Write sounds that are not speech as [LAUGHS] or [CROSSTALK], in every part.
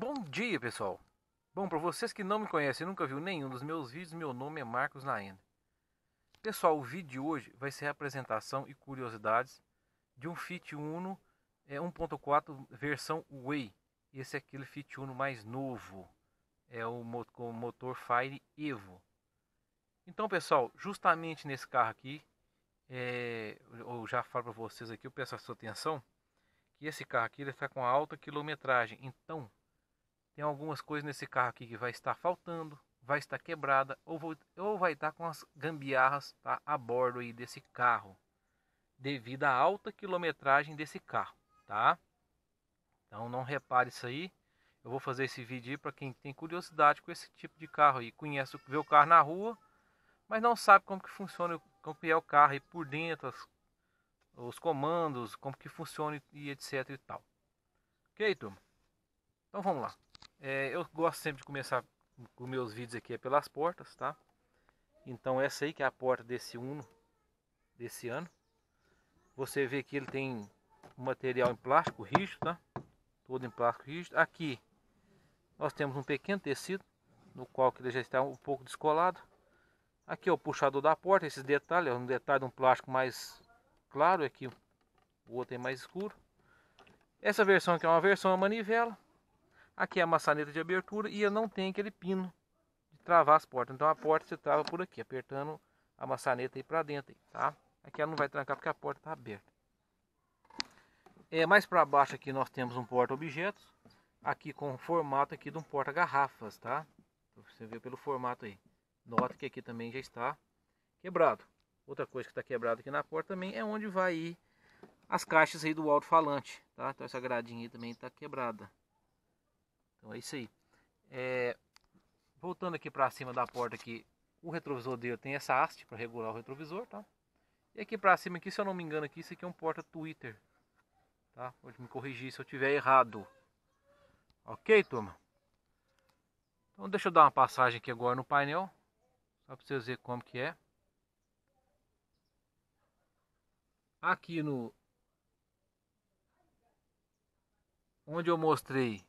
Bom dia, pessoal. Bom, para vocês que não me conhecem e nunca viu nenhum dos meus vídeos, meu nome é Marcos Naenda. Pessoal, o vídeo de hoje vai ser a apresentação e curiosidades de um Fit Uno é, 1.4 versão Way. Esse é aquele Fit Uno mais novo. É o motor Fire Evo. Então, pessoal, justamente nesse carro aqui, é, eu já falo para vocês aqui, eu peço a sua atenção, que esse carro aqui está com alta quilometragem. Então, tem algumas coisas nesse carro aqui que vai estar faltando, vai estar quebrada ou, vou, ou vai estar com as gambiarras tá, a bordo aí desse carro, devido à alta quilometragem desse carro, tá? Então não repare isso aí. Eu vou fazer esse vídeo para quem tem curiosidade com esse tipo de carro aí, conhece, vê o carro na rua, mas não sabe como que funciona, como que é o carro aí por dentro, as, os comandos, como que funciona e etc e tal. Ok, turma? Então vamos lá. É, eu gosto sempre de começar com meus vídeos aqui é pelas portas, tá? Então essa aí que é a porta desse Uno desse ano. Você vê que ele tem material em plástico rígido, tá? Todo em plástico rígido. Aqui nós temos um pequeno tecido, no qual ele já está um pouco descolado. Aqui é o puxador da porta, esses detalhes, é um detalhe de um plástico mais claro, aqui o outro é mais escuro. Essa versão aqui é uma versão é manivela, Aqui é a maçaneta de abertura e eu não tenho aquele pino de travar as portas. Então a porta se trava por aqui, apertando a maçaneta aí para dentro, aí, tá? Aqui ela não vai trancar porque a porta está aberta. É, mais para baixo aqui nós temos um porta-objetos, aqui com o formato aqui de um porta-garrafas, tá? Você vê pelo formato aí. Nota que aqui também já está quebrado. Outra coisa que está quebrada aqui na porta também é onde vai ir as caixas aí do alto-falante, tá? Então essa gradinha aí também está quebrada. Então é isso aí. É, voltando aqui para cima da porta aqui, o retrovisor dele tem essa haste para regular o retrovisor, tá? E aqui para cima aqui, se eu não me engano aqui, isso aqui é um porta Twitter. Tá? Pode me corrigir se eu tiver errado. OK, turma? Então deixa eu dar uma passagem aqui agora no painel, só para vocês verem como que é. Aqui no onde eu mostrei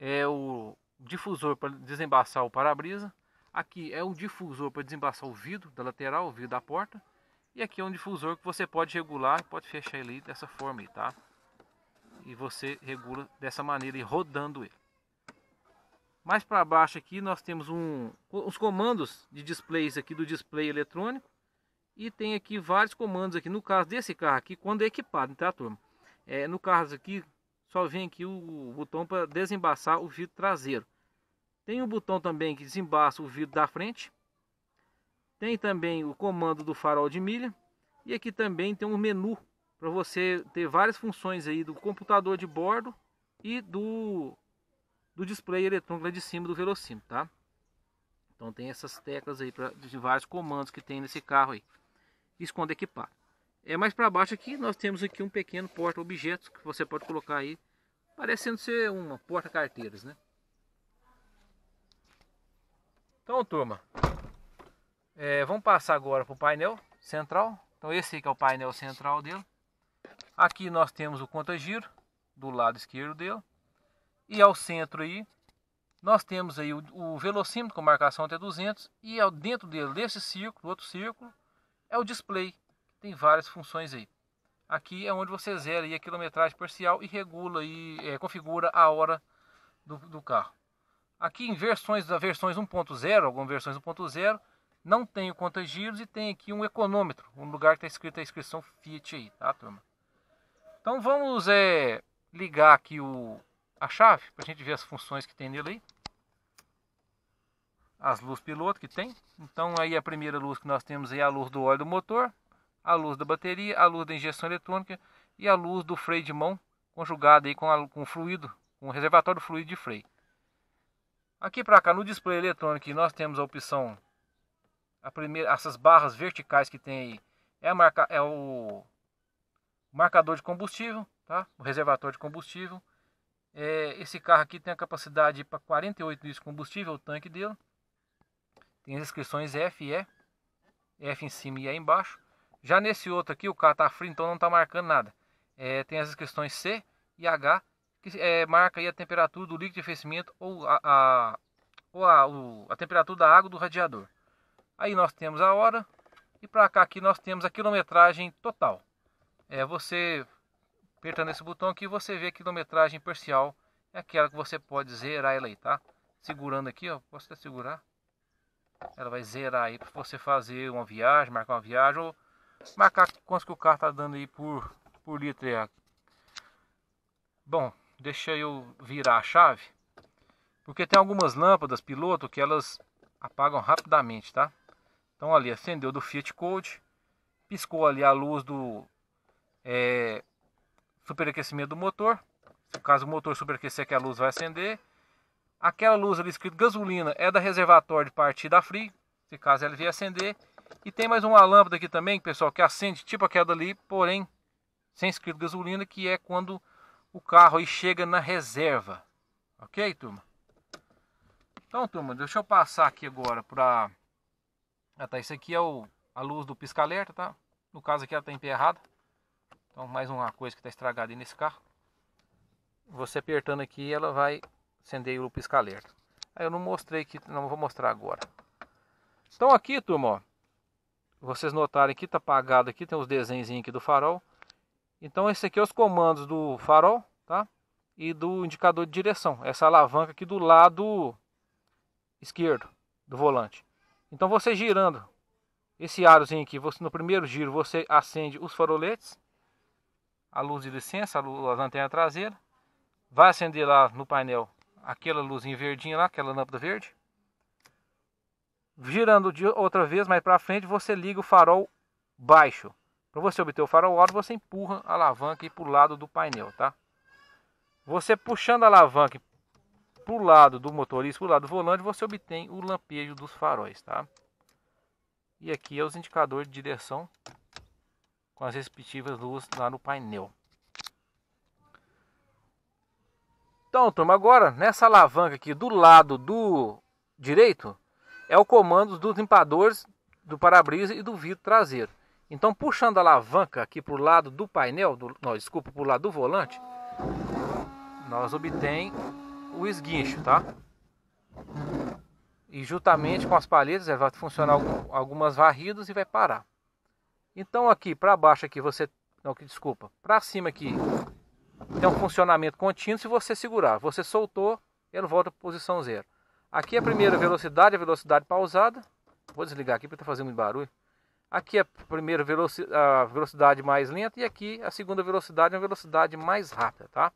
é o difusor para desembaçar o para-brisa. Aqui é um difusor para desembaçar o vidro da lateral, o vidro da porta. E aqui é um difusor que você pode regular, pode fechar ele dessa forma aí, tá? E você regula dessa maneira e rodando ele. Mais para baixo aqui nós temos um, os comandos de displays aqui do display eletrônico. E tem aqui vários comandos aqui, no caso desse carro aqui, quando é equipado, tá turma? É, no caso aqui, só vem aqui o botão para desembaçar o vidro traseiro. Tem um botão também que desembaça o vidro da frente. Tem também o comando do farol de milha. E aqui também tem um menu para você ter várias funções aí do computador de bordo e do, do display eletrônico lá de cima do velocímetro, tá? Então tem essas teclas aí pra, de vários comandos que tem nesse carro aí. Esconde equipado. É mais para baixo aqui, nós temos aqui um pequeno porta-objetos que você pode colocar aí, parecendo ser uma porta-carteiras, né? Então, turma, é, vamos passar agora para o painel central. Então, esse aqui é o painel central dele. Aqui nós temos o contagiro do lado esquerdo dele. E ao centro aí, nós temos aí o, o velocímetro com marcação até 200. E ao, dentro dele, desse círculo, outro círculo, é o display tem várias funções aí. Aqui é onde você zera a quilometragem parcial e regula e é, configura a hora do, do, carro. Aqui em versões da versões 1.0, algumas versões 1.0, não tem o conta-giros e tem aqui um econômetro, um lugar que está escrito a inscrição Fiat aí, tá turma? Então vamos é, ligar aqui o, a chave para a gente ver as funções que tem nele aí. As luzes piloto que tem. Então aí a primeira luz que nós temos é a luz do óleo do motor a luz da bateria, a luz da injeção eletrônica e a luz do freio de mão conjugada aí com, a, com o fluido, com o reservatório fluido de freio. Aqui para cá no display eletrônico nós temos a opção a primeira, essas barras verticais que tem aí é, marca, é o marcador de combustível, tá? O reservatório de combustível. É, esse carro aqui tem a capacidade para 48 litros de combustível, o tanque dele. Tem as inscrições F e E, F em cima e E embaixo. Já nesse outro aqui, o carro está frio, então não está marcando nada. É, tem as questões C e H, que é, marca aí a temperatura do líquido de aquecimento ou, a, a ou a, o, a temperatura da água do radiador. Aí nós temos a hora e para cá aqui nós temos a quilometragem total. É, você apertando esse botão aqui, você vê a quilometragem parcial, é aquela que você pode zerar ela aí, tá? Segurando aqui, ó, posso até segurar. Ela vai zerar aí para você fazer uma viagem, marcar uma viagem ou Marcar quanto que o carro tá dando aí por, por litro. É. Bom, deixa eu virar a chave. Porque tem algumas lâmpadas piloto que elas apagam rapidamente, tá? Então ali, acendeu do Fiat Code. Piscou ali a luz do é, superaquecimento do motor. No caso o motor superaquecer que a luz vai acender. Aquela luz ali escrito gasolina é da reservatório de partida free Se caso ela vier acender. E tem mais uma lâmpada aqui também, pessoal, que acende tipo aquela ali, porém sem escrito gasolina, que é quando o carro aí chega na reserva. Ok, turma? Então, turma, deixa eu passar aqui agora para... Ah, tá, isso aqui é o... a luz do pisca-alerta, tá? No caso aqui ela tá emperrada. Então, mais uma coisa que tá estragada aí nesse carro. Você apertando aqui, ela vai acender o pisca-alerta. Aí eu não mostrei aqui, não vou mostrar agora. Então aqui, turma, ó vocês notarem que está apagado aqui, tem os desenhos aqui do farol. Então esse aqui é os comandos do farol, tá? E do indicador de direção, essa alavanca aqui do lado esquerdo do volante. Então você girando esse arozinho aqui, você no primeiro giro você acende os faroletes, a luz de licença, a, luz, a lanterna traseira, vai acender lá no painel aquela luzinha verdinha lá, aquela lâmpada verde. Girando de outra vez mais para frente, você liga o farol baixo. Para você obter o farol alto, você empurra a alavanca para o lado do painel, tá? Você puxando a alavanca para o lado do motorista, para o lado do volante, você obtém o lampejo dos faróis, tá? E aqui é os indicadores de direção com as respectivas luzes lá no painel. Então, turma, agora nessa alavanca aqui do lado do direito, é o comando dos limpadores do para-brisa e do vidro traseiro. Então, puxando a alavanca aqui para o lado do painel, do, não, desculpa, para o lado do volante, nós obtém o esguincho, tá? E juntamente com as palhetas, vai funcionar algumas varridas e vai parar. Então, aqui para baixo aqui você, não, que desculpa, para cima aqui tem um funcionamento contínuo se você segurar. Você soltou, ele volta para posição zero. Aqui é a primeira velocidade, a velocidade pausada. Vou desligar aqui porque está fazendo muito barulho. Aqui é a primeira velocidade, a velocidade mais lenta e aqui a segunda velocidade, é a velocidade mais rápida, tá?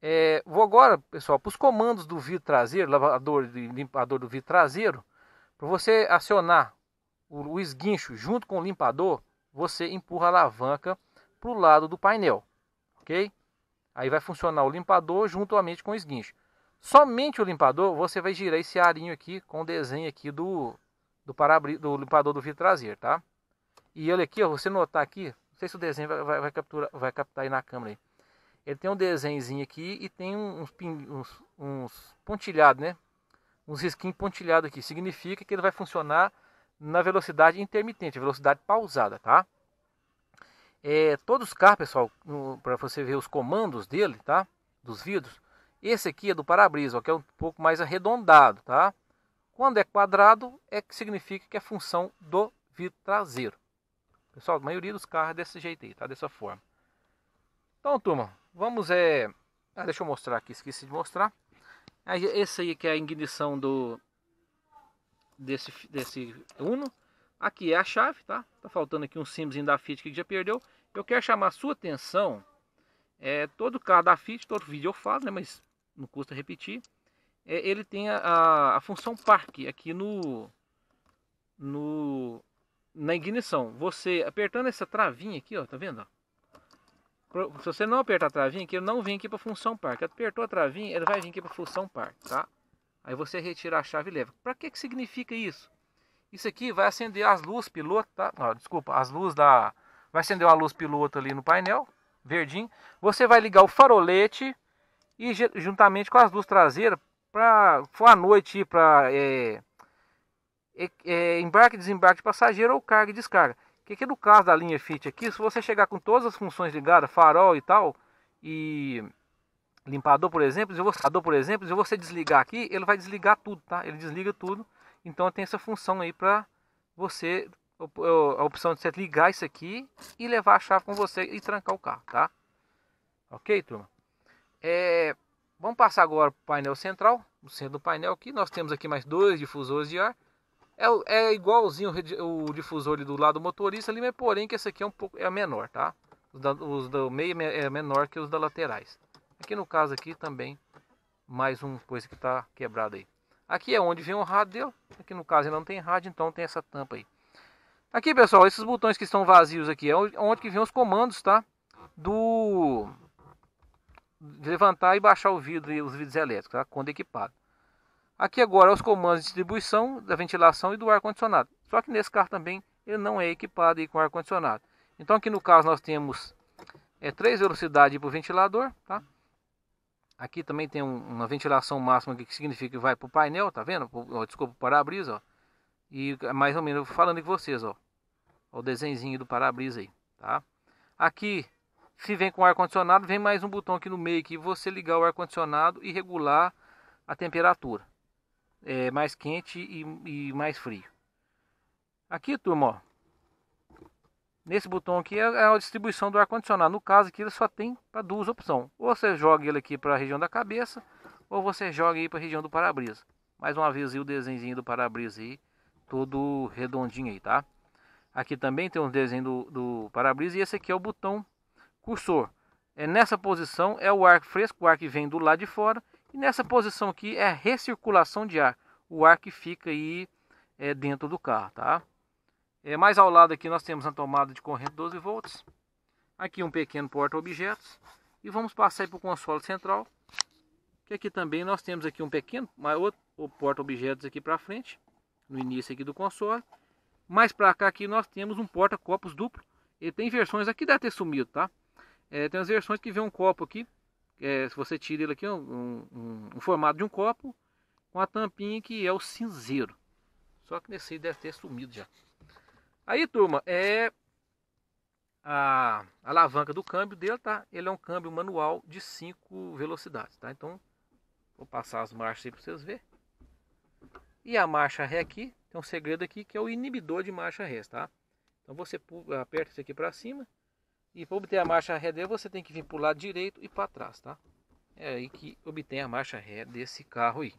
É, vou agora, pessoal, para os comandos do vidro traseiro, lavador e limpador do vidro traseiro, para você acionar o, o esguincho junto com o limpador, você empurra a alavanca para o lado do painel, ok? Aí vai funcionar o limpador juntamente com o esguincho. Somente o limpador, você vai girar esse arinho aqui com o desenho aqui do do, do limpador do vidro traseiro, tá? E ele aqui, ó, você notar aqui, não sei se o desenho vai, vai, vai capturar, vai captar aí na câmera aí. Ele tem um desenhozinho aqui e tem uns, uns, uns pontilhados, né? Uns risquinhos pontilhados aqui. Significa que ele vai funcionar na velocidade intermitente, velocidade pausada, tá? É, todos os carros, pessoal, para você ver os comandos dele, tá? Dos vidros, esse aqui é do para-brisa, que é um pouco mais arredondado, tá? Quando é quadrado, é que significa que é função do vidro traseiro. Pessoal, a maioria dos carros é desse jeito aí, tá? Dessa forma. Então, turma, vamos é... Ah, deixa eu mostrar aqui, esqueci de mostrar. Esse aí que é a ignição do... Desse, desse Uno. Aqui é a chave, tá? Tá faltando aqui um símbolozinho da Fiat que já perdeu. Eu quero chamar a sua atenção. É, todo carro da Fiat, todo vídeo eu falo, né? Mas não custa repetir, é, ele tem a, a, função parque aqui no, no na ignição. Você apertando essa travinha aqui, ó, tá vendo? Se você não apertar a travinha aqui, ele não vem aqui para função parque. Apertou a travinha, ele vai vir aqui para função parque, tá? Aí você retira a chave e leva. Para que que significa isso? Isso aqui vai acender as luzes piloto, tá? Não, desculpa, as luzes da vai acender uma luz piloto ali no painel, verdinho. Você vai ligar o farolete e juntamente com as duas traseiras para for à noite ir para é, é, embarque e desembarque de passageiro ou carga e descarga. Que no caso da linha Fit aqui, se você chegar com todas as funções ligadas, farol e tal, e limpador, por exemplo, se você, por exemplo, se você desligar aqui, ele vai desligar tudo, tá? Ele desliga tudo. Então tem essa função aí para você a opção de você ligar isso aqui e levar a chave com você e trancar o carro, tá? OK, turma? É, vamos passar agora para o painel central. No centro do painel aqui, nós temos aqui mais dois difusores de ar. É, é igualzinho o, difusor do lado do motorista ali, mas porém que esse aqui é um pouco é menor, tá? Os, os do meio é menor que os da laterais. Aqui no caso aqui também mais uma coisa que está quebrada aí. Aqui é onde vem o rádio dele. Aqui no caso ele não tem rádio, então tem essa tampa aí. Aqui pessoal, esses botões que estão vazios aqui é onde que vem os comandos, tá? Do levantar e baixar o vidro e os vidros elétricos, tá? quando equipado. Aqui agora é os comandos de distribuição, da ventilação e do ar-condicionado. Só que nesse carro também ele não é equipado aí com ar-condicionado. Então aqui no caso nós temos é, três velocidades para o ventilador. Tá? Aqui também tem um, uma ventilação máxima que significa que vai para o painel, tá vendo? Pro, desculpa, o para-brisa. E mais ou menos falando com vocês, ó. ó o desenhozinho do para-brisa aí, tá? Aqui se vem com ar-condicionado, vem mais um botão aqui no meio que você ligar o ar-condicionado e regular a temperatura. É, mais quente e, e mais frio. Aqui, turma, ó, nesse botão aqui é, é a distribuição do ar-condicionado. No caso aqui, ele só tem para duas opções. Ou você joga ele aqui para a região da cabeça, ou você joga aí para a região do para-brisa. Mais uma vez aí o desenho do para-brisa aí, todo redondinho aí, tá? Aqui também tem um desenho do, do para-brisa e esse aqui é o botão cursor é, nessa posição é o ar fresco, o ar que vem do lado de fora, e nessa posição aqui é a recirculação de ar, o ar que fica aí é, dentro do carro, tá? É, mais ao lado aqui nós temos a tomada de corrente 12 volts, aqui um pequeno porta-objetos, e vamos passar para o console central, que aqui também nós temos aqui um pequeno outro, porta-objetos aqui para frente, no início aqui do console, mais para cá aqui nós temos um porta-copos duplo, ele tem versões aqui deve ter sumido, tá? É, tem as versões que vem um copo aqui, é, se você tira ele aqui, um, um, um, formato de um copo, com a tampinha que é o cinzeiro. Só que nesse aí deve ter sumido já. Aí, turma, é a, a alavanca do câmbio dele, tá? Ele é um câmbio manual de 5 velocidades, tá? Então, vou passar as marchas aí para vocês verem. E a marcha ré aqui, tem um segredo aqui que é o inibidor de marcha ré, tá? Então você aperta isso aqui para cima e para obter a marcha ré você tem que vir para o lado direito e para trás, tá? É aí que obtém a marcha ré desse carro aí.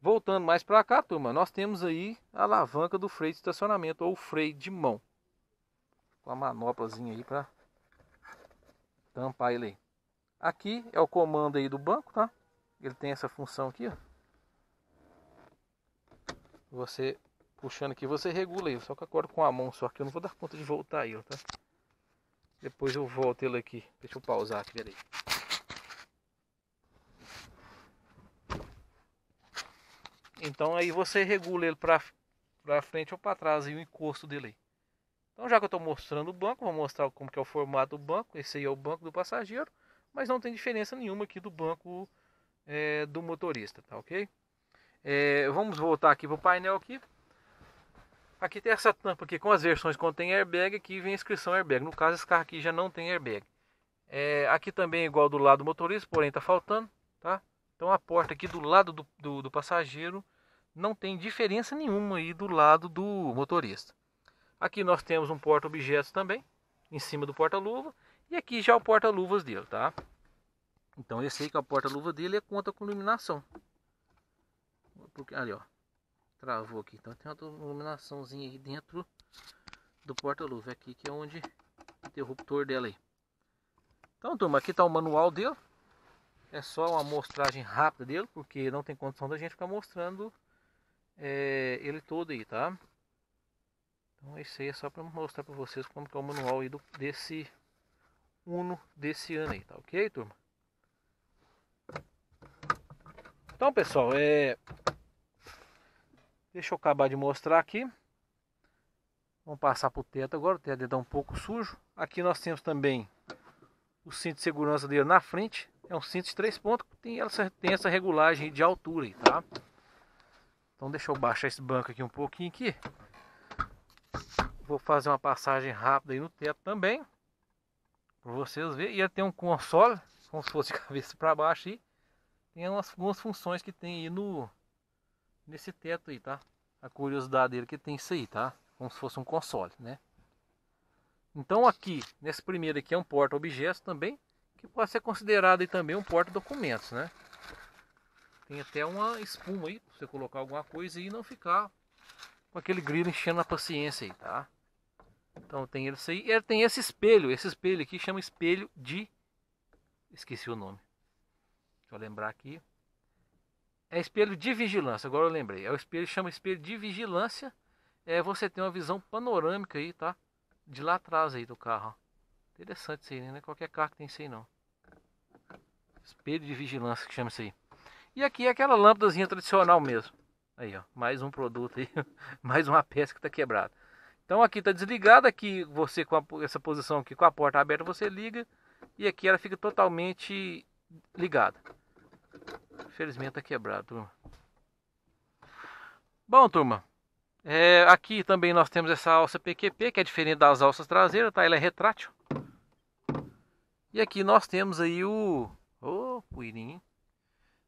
Voltando mais para cá, turma, nós temos aí a alavanca do freio de estacionamento ou freio de mão. Com a manoplazinha aí para tampar ele aí. Aqui é o comando aí do banco, tá? Ele tem essa função aqui, ó. Você puxando aqui, você regula ele, só que acordo com a mão só que eu não vou dar conta de voltar ele, tá? Depois eu volto ele aqui. Deixa eu pausar aqui, peraí. Então aí você regula ele para pra frente ou para trás e o encosto dele aí. Então já que eu estou mostrando o banco, vou mostrar como que é o formato do banco. Esse aí é o banco do passageiro, mas não tem diferença nenhuma aqui do banco é, do motorista, tá ok? É, vamos voltar aqui pro painel aqui. Aqui tem essa tampa aqui com as versões que tem airbag, aqui vem a inscrição airbag. No caso, esse carro aqui já não tem airbag. É, aqui também é igual do lado do motorista, porém está faltando, tá? Então a porta aqui do lado do, do, do, passageiro não tem diferença nenhuma aí do lado do motorista. Aqui nós temos um porta-objetos também, em cima do porta-luva. E aqui já é o porta-luvas dele, tá? Então esse aí que é o porta-luva dele é conta com iluminação. Porque, ali, ó. Travou aqui. Então tem uma iluminaçãozinha aí dentro do porta-luva é aqui, que é onde o interruptor dela aí. Então, turma, aqui está o manual dele. É só uma mostragem rápida dele, porque não tem condição da gente ficar mostrando é, ele todo aí, tá? Então, isso aí é só para mostrar para vocês como que é o manual aí do, desse Uno desse ano aí, tá ok, turma? Então, pessoal, é... Deixa eu acabar de mostrar aqui. Vamos passar para o teto agora, o teto está é um pouco sujo. Aqui nós temos também o cinto de segurança dele na frente. É um cinto de três pontos que tem essa, tem essa regulagem de altura aí, tá? Então deixa eu baixar esse banco aqui um pouquinho aqui. Vou fazer uma passagem rápida aí no teto também. Para vocês verem. E ele tem um console, como se fosse [LAUGHS] de cabeça para baixo aí. Tem algumas funções que tem aí no, nesse teto aí, tá? A curiosidade dele é que tem isso aí, tá? Como se fosse um console, né? Então aqui, nesse primeiro aqui é um porta objetos também, que pode ser considerado aí também um porta documentos, né? Tem até uma espuma aí, pra você colocar alguma coisa e não ficar com aquele grilo enchendo a paciência aí, tá? Então tem esse aí, e tem esse espelho, esse espelho aqui chama espelho de esqueci o nome. Deixa eu lembrar aqui. É espelho de vigilância, agora eu lembrei. É o espelho, chama espelho de vigilância. É você tem uma visão panorâmica aí, tá? De lá atrás aí do carro. Interessante isso aí, né? É qualquer carro que tem isso aí não. Espelho de vigilância que chama isso aí. E aqui é aquela lâmpadazinha tradicional mesmo. Aí, ó, mais um produto aí, [LAUGHS] mais uma peça que tá quebrada. Então aqui tá desligada, aqui você com a, essa posição aqui com a porta aberta, você liga e aqui ela fica totalmente ligada. Infelizmente tá quebrado, Bom, turma. É, aqui também nós temos essa alça PQP, que é diferente das alças traseiras, tá? Ela é retrátil. E aqui nós temos aí o... Ô, oh,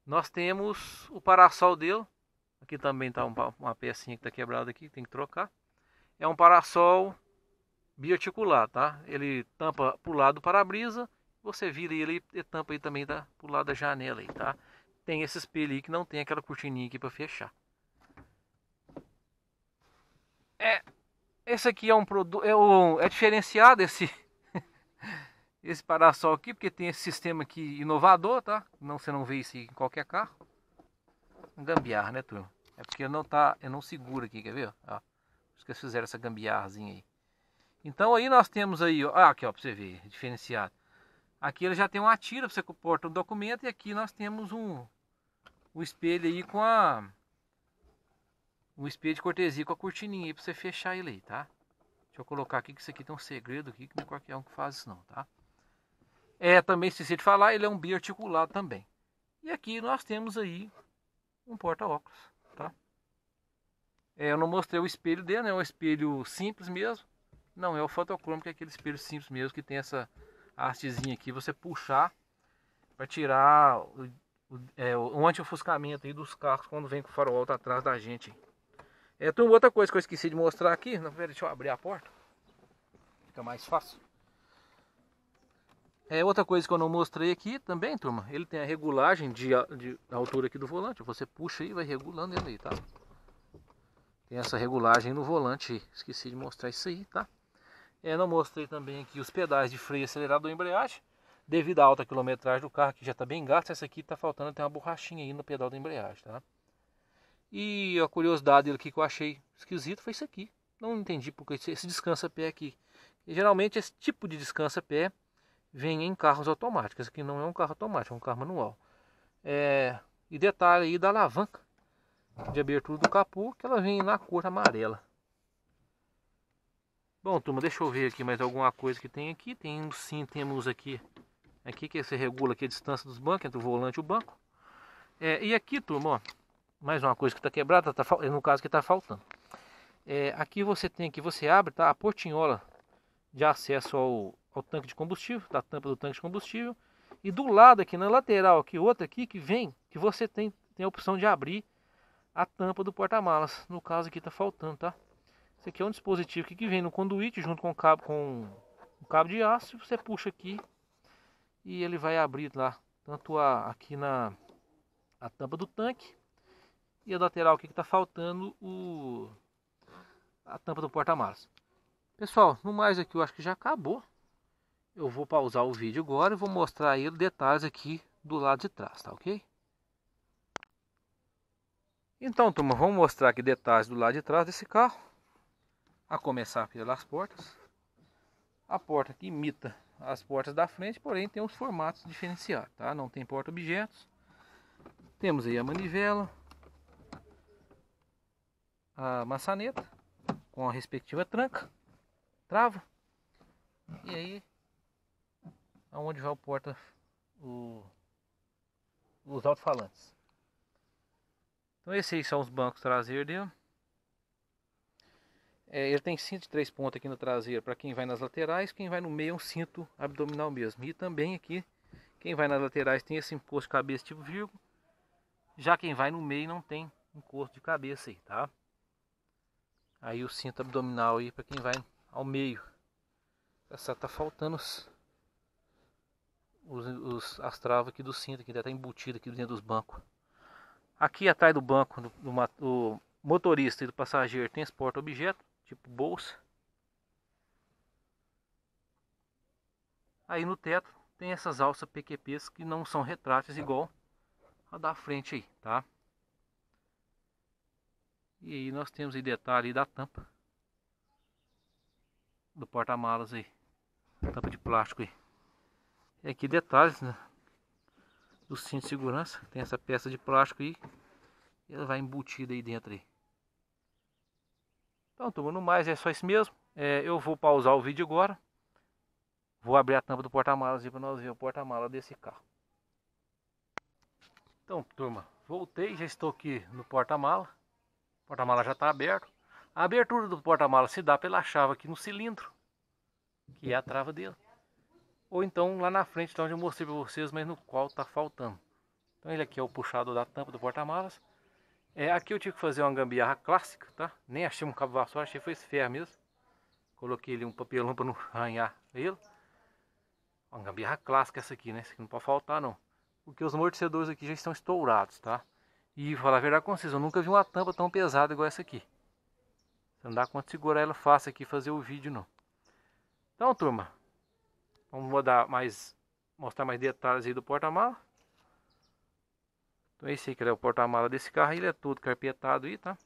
Nós temos o parasol dele. Aqui também tá uma pecinha que tá quebrada aqui, tem que trocar. É um parasol bioarticulado, tá? Ele tampa pro lado do para-brisa você vira ele e tampa aí também da, pro lado da janela aí, tá? Tem esse espelho aí que não tem aquela cortininha aqui para fechar. É, esse aqui é um produto, é, um, é diferenciado esse, [LAUGHS] esse parasol aqui, porque tem esse sistema aqui inovador, tá? Não, você não vê isso em qualquer carro. Gambiar, né, turma? É porque não tá, eu não seguro aqui, quer ver? Ó, acho que eles fizeram essa gambiarzinha aí. Então aí nós temos aí, ó, ah, aqui ó, pra você ver, diferenciado. Aqui ele já tem uma tira para você portar o documento e aqui nós temos um, um espelho aí com a um espelho de cortesia com a cortininha aí para você fechar ele aí, tá? Deixa eu colocar aqui que isso aqui tem um segredo aqui que não é qualquer um que faz isso não, tá? É, também esqueci de falar, ele é um biarticulado também. E aqui nós temos aí um porta-óculos, tá? É, eu não mostrei o espelho dele, né? É um espelho simples mesmo. Não é o fotocromo, que é aquele espelho simples mesmo que tem essa Artezinha hastezinha aqui, você puxar para tirar o, o, é, o anti-ofuscamento aí dos carros quando vem com o farol tá atrás da gente. É, tem outra coisa que eu esqueci de mostrar aqui, não, pera, deixa eu abrir a porta, fica mais fácil. É outra coisa que eu não mostrei aqui também, turma. Ele tem a regulagem de, de altura aqui do volante. Você puxa e vai regulando ele aí, tá? Tem essa regulagem no volante. Esqueci de mostrar isso aí, tá? Eu é, não mostrei também aqui os pedais de freio acelerado ou embreagem, devido à alta quilometragem do carro, que já está bem gasto essa aqui está faltando tem uma borrachinha aí no pedal da embreagem, tá? E a curiosidade aqui que eu achei esquisito foi isso aqui. Não entendi porque esse descansa-pé aqui. E, geralmente esse tipo de descansa-pé vem em carros automáticos. Aqui não é um carro automático, é um carro manual. É... E detalhe aí da alavanca de abertura do capô, que ela vem na cor amarela. Bom, turma, deixa eu ver aqui mais alguma coisa que tem aqui. Tem sim, temos aqui. Aqui que você regula aqui a distância dos bancos, entre o volante e o banco. É, e aqui, turma, ó, mais uma coisa que está quebrada, tá, no caso que está faltando. É, aqui você tem que você abre tá, a portinhola de acesso ao, ao tanque de combustível, da tampa do tanque de combustível. E do lado aqui, na lateral, aqui, outra aqui que vem, que você tem, tem a opção de abrir a tampa do porta-malas. No caso aqui está faltando, tá? Esse aqui é um dispositivo que vem no conduíte junto com o cabo, com o cabo de aço. Você puxa aqui e ele vai abrir lá, tanto a, aqui na a tampa do tanque e a lateral aqui que está faltando o, a tampa do porta-malas. Pessoal, no mais aqui eu acho que já acabou. Eu vou pausar o vídeo agora e vou mostrar aí detalhes aqui do lado de trás, tá ok? Então, turma, vamos mostrar aqui detalhes do lado de trás desse carro. A começar pelas portas. A porta que imita as portas da frente, porém tem os formatos diferenciados, tá? Não tem porta objetos. Temos aí a manivela, a maçaneta com a respectiva tranca, trava. E aí aonde vai o porta o, os alto-falantes. Então esses aí são os bancos traseiros dele. É, ele tem cinto de três pontos aqui no traseiro para quem vai nas laterais, quem vai no meio é um cinto abdominal mesmo. E também aqui, quem vai nas laterais tem esse encosto de cabeça tipo vírgula, já quem vai no meio não tem encosto de cabeça aí, tá? Aí o cinto abdominal aí para quem vai ao meio. Tá Essa tá faltando os, os, os as travas aqui do cinto, que deve estar tá embutido aqui dentro dos bancos. Aqui atrás do banco do, do, do motorista e do passageiro tem esse porta-objeto tipo bolsa. Aí no teto tem essas alças PQPs que não são retráteis igual a da frente aí, tá? E aí nós temos aí detalhe da tampa do porta-malas aí, tampa de plástico aí. E aqui detalhes né? do cinto de segurança, tem essa peça de plástico aí, ela vai embutida aí dentro aí. Então, turma, no mais é só isso mesmo. É, eu vou pausar o vídeo agora. Vou abrir a tampa do porta-malas e para nós ver o porta-mala desse carro. Então, turma, voltei, já estou aqui no porta-mala. O porta-mala já está aberto. A abertura do porta-mala se dá pela chave aqui no cilindro, que é a trava dele. Ou então lá na frente, tá onde eu mostrei para vocês, mas no qual está faltando. Então ele aqui é o puxador da tampa do porta-malas. É, aqui eu tive que fazer uma gambiarra clássica, tá? Nem achei um cabo vassoura, achei foi esse ferro mesmo. Coloquei ali um papelão para não arranhar ele. Uma gambiarra clássica essa aqui, né? Essa aqui não pode faltar não. Porque os amortecedores aqui já estão estourados, tá? E falar a verdade com vocês, eu nunca vi uma tampa tão pesada igual essa aqui. Não dá conta de segurar ela fácil aqui fazer o vídeo não. Então turma, vamos mudar mais, mostrar mais detalhes aí do porta malas então esse aqui é o porta-mala desse carro, ele é todo carpetado aí, tá?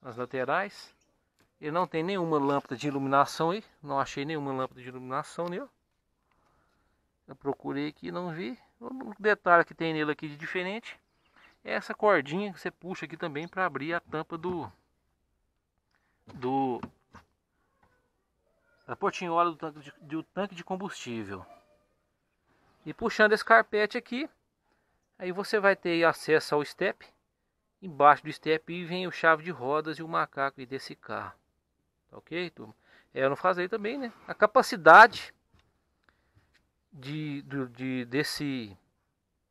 Nas laterais. Ele não tem nenhuma lâmpada de iluminação aí, não achei nenhuma lâmpada de iluminação nele. Eu procurei aqui e não vi. Um detalhe que tem nele aqui de diferente é essa cordinha que você puxa aqui também para abrir a tampa do do a portinhola do tanque de, do tanque de combustível. E puxando esse carpete aqui, Aí você vai ter acesso ao step. Embaixo do step vem o chave de rodas e o macaco desse carro. Tá ok, turma? É, eu não fazer também, né? A capacidade de, de, de desse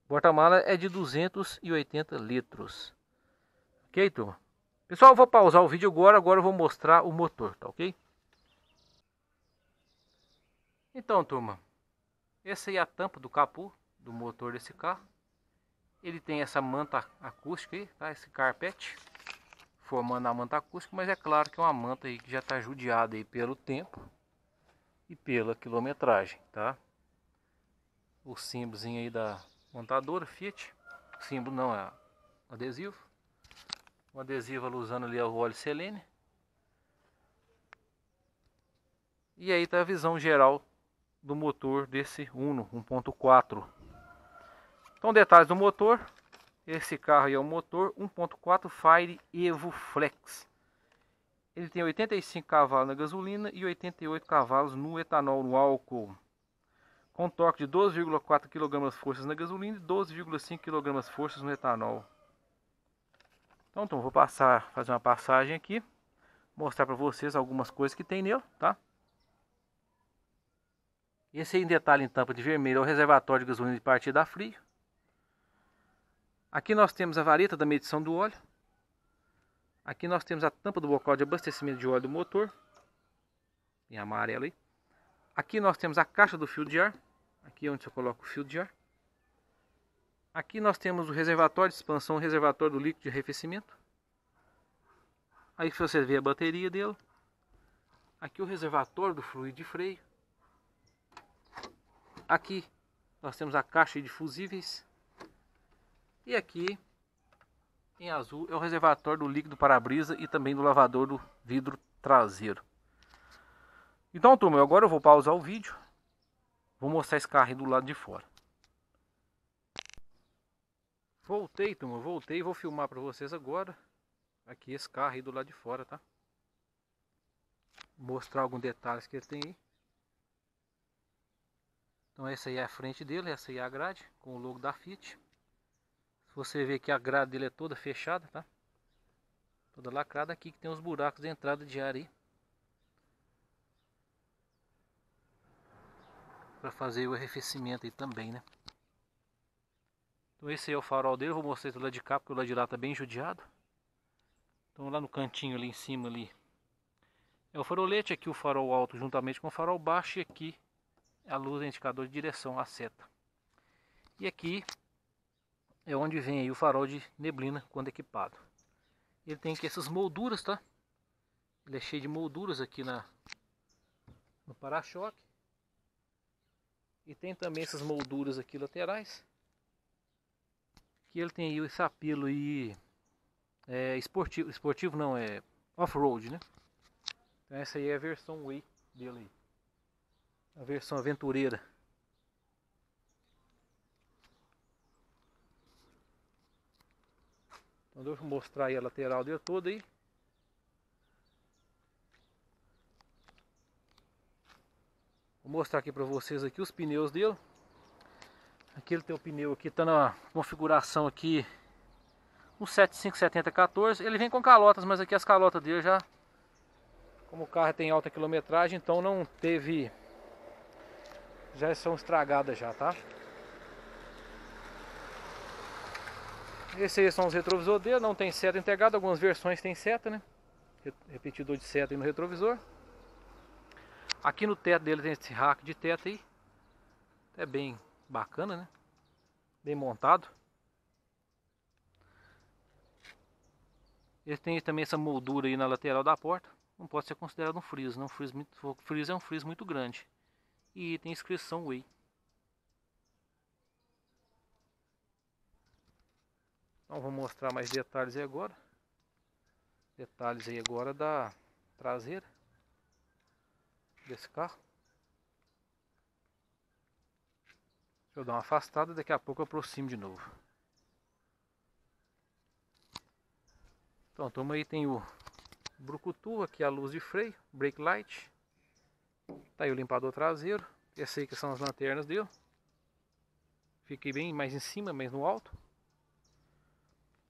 porta-mala é de 280 litros. Ok, turma? Pessoal, eu vou pausar o vídeo agora. Agora eu vou mostrar o motor, tá ok? Então, turma. Essa é a tampa do capô do motor desse carro. Ele tem essa manta acústica aí, tá? Esse carpete formando a manta acústica, mas é claro que é uma manta aí que já está judiada aí pelo tempo e pela quilometragem, tá? O símbolozinho aí da montadora Fiat, símbolo não é adesivo, um adesivo alusando ali ao é óleo Selene. E aí tá a visão geral do motor desse Uno 1.4 então detalhes do motor. Esse carro é o motor 1.4 Fire Evo Flex. Ele tem 85 cavalos na gasolina e 88 cavalos no etanol, no álcool. Com torque de 12,4 kgf na gasolina e 12,5 kgf no etanol. Então, então vou passar, fazer uma passagem aqui, mostrar para vocês algumas coisas que tem nele, tá? Esse aí em detalhe em tampa de vermelho é o reservatório de gasolina de partida a frio. Aqui nós temos a vareta da medição do óleo. Aqui nós temos a tampa do bocal de abastecimento de óleo do motor. Em amarelo aí. Aqui nós temos a caixa do fio de ar. Aqui é onde eu coloco o fio de ar. Aqui nós temos o reservatório de expansão, o reservatório do líquido de arrefecimento. Aí você vê a bateria dele. Aqui o reservatório do fluido de freio. Aqui nós temos a caixa de fusíveis. E aqui em azul é o reservatório do líquido para-brisa e também do lavador do vidro traseiro. Então, turma, agora eu vou pausar o vídeo. Vou mostrar esse carro do lado de fora. Voltei, turma, voltei. Vou filmar para vocês agora. Aqui esse carro aí do lado de fora, tá? Mostrar alguns detalhes que ele tem aí. Então essa aí é a frente dele, essa aí é a grade com o logo da Fiat. Você vê que a grade dele é toda fechada, tá? Toda lacrada aqui que tem os buracos de entrada de ar aí. Para fazer o arrefecimento aí também, né? Então esse é o farol dele, vou mostrar do lado de cá, porque o lado de lá tá bem judiado. Então lá no cantinho ali em cima ali é o farolete, aqui o farol alto juntamente com o farol baixo e aqui a luz é indicador de direção, a seta. E aqui é onde vem aí o farol de neblina quando equipado. Ele tem aqui essas molduras, tá? Ele é cheio de molduras aqui na, no para-choque. E tem também essas molduras aqui laterais. Que ele tem aí esse apelo aí, é, esportivo, esportivo não, é off-road, né? Então essa aí é a versão Way dele aí. A versão aventureira. Então deixa eu mostrar aí a lateral dele toda aí. Vou mostrar aqui para vocês aqui os pneus dele. Aqui ele tem um pneu aqui, tá na configuração aqui um 757014. Ele vem com calotas, mas aqui as calotas dele já como o carro tem alta quilometragem, então não teve já são estragadas já, tá? Esses aí são os retrovisores dele, não tem seta integrada, algumas versões tem seta, né? Repetidor de seta aí no retrovisor. Aqui no teto dele tem esse rack de teto aí. É bem bacana, né? Bem montado. Ele tem também essa moldura aí na lateral da porta. Não pode ser considerado um friso, não. Né? Um friso, muito, friso é um friso muito grande. E tem inscrição Way. Não vou mostrar mais detalhes aí agora. Detalhes aí agora da traseira desse carro. Deixa eu dar uma afastada, daqui a pouco eu aproximo de novo. Então, toma aí tem o brucutu, aqui é a luz de freio, brake light. Tá aí o limpador traseiro. Esse aí que são as lanternas dele. Fiquei bem mais em cima, mais no alto.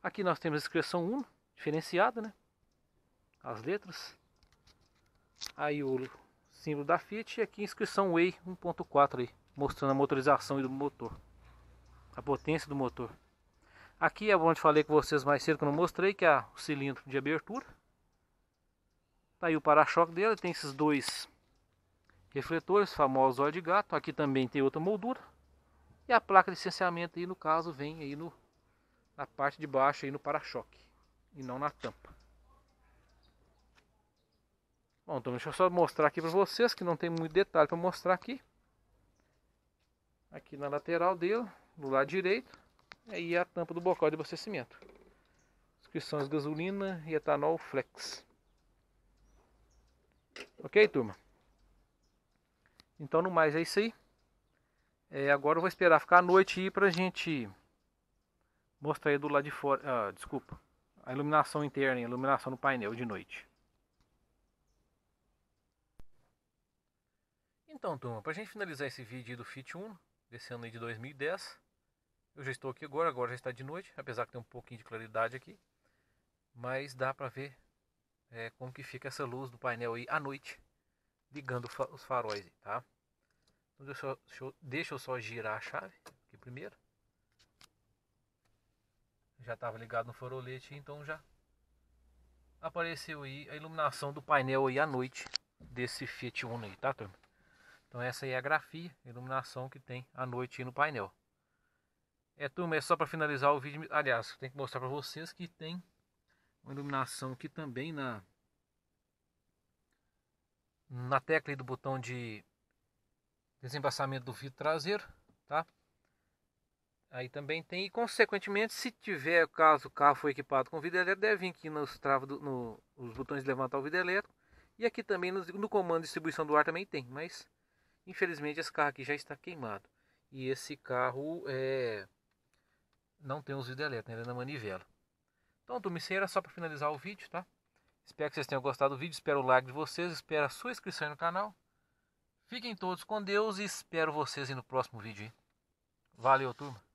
Aqui nós temos a inscrição 1, diferenciada, né? As letras. Aí o símbolo da Fiat e aqui a inscrição Way 1.4 aí, mostrando a motorização do motor. A potência do motor. Aqui é onde falei com vocês mais cedo que eu não mostrei, que é o cilindro de abertura. Tá aí o para-choque dele, tem esses dois refletores, famosos olho de gato. Aqui também tem outra moldura. E a placa de licenciamento aí no caso vem aí no na parte de baixo aí no para-choque e não na tampa. Bom, então deixa eu só mostrar aqui para vocês que não tem muito detalhe para mostrar aqui. Aqui na lateral dele, do lado direito, é aí a tampa do bocal de abastecimento. Inscrições gasolina e etanol flex. Ok, turma? Então, no mais, é isso aí. É, agora eu vou esperar ficar a noite aí pra gente mostrei do lado de fora, ah, desculpa, a iluminação interna, a iluminação no painel de noite. Então, turma, para a gente finalizar esse vídeo do Fit 1, desse ano de 2010, eu já estou aqui agora, agora já está de noite, apesar que tem um pouquinho de claridade aqui, mas dá para ver é, como que fica essa luz do painel aí à noite, ligando os faróis, aí, tá? Então deixa eu, deixa eu só girar a chave aqui primeiro já estava ligado no farolete, então já apareceu aí a iluminação do painel aí à noite desse Fiat Uno aí, tá turma? Então essa aí é a grafia, a iluminação que tem à noite no painel. É turma, é só para finalizar o vídeo, aliás, tem que mostrar para vocês que tem uma iluminação aqui também na na tecla do botão de desembaçamento do vidro traseiro, tá? Aí também tem, e consequentemente, se tiver caso o carro foi equipado com vidro elétrico, deve vir aqui nos, travos do, no, nos botões de levantar o vidro elétrico. E aqui também no, no comando de distribuição do ar também tem, mas infelizmente esse carro aqui já está queimado. E esse carro é, não tem os vidro elétrico, né? ele é na manivela. Então, isso era só para finalizar o vídeo, tá? Espero que vocês tenham gostado do vídeo, espero o like de vocês, espero a sua inscrição no canal. Fiquem todos com Deus e espero vocês no próximo vídeo. Valeu, turma!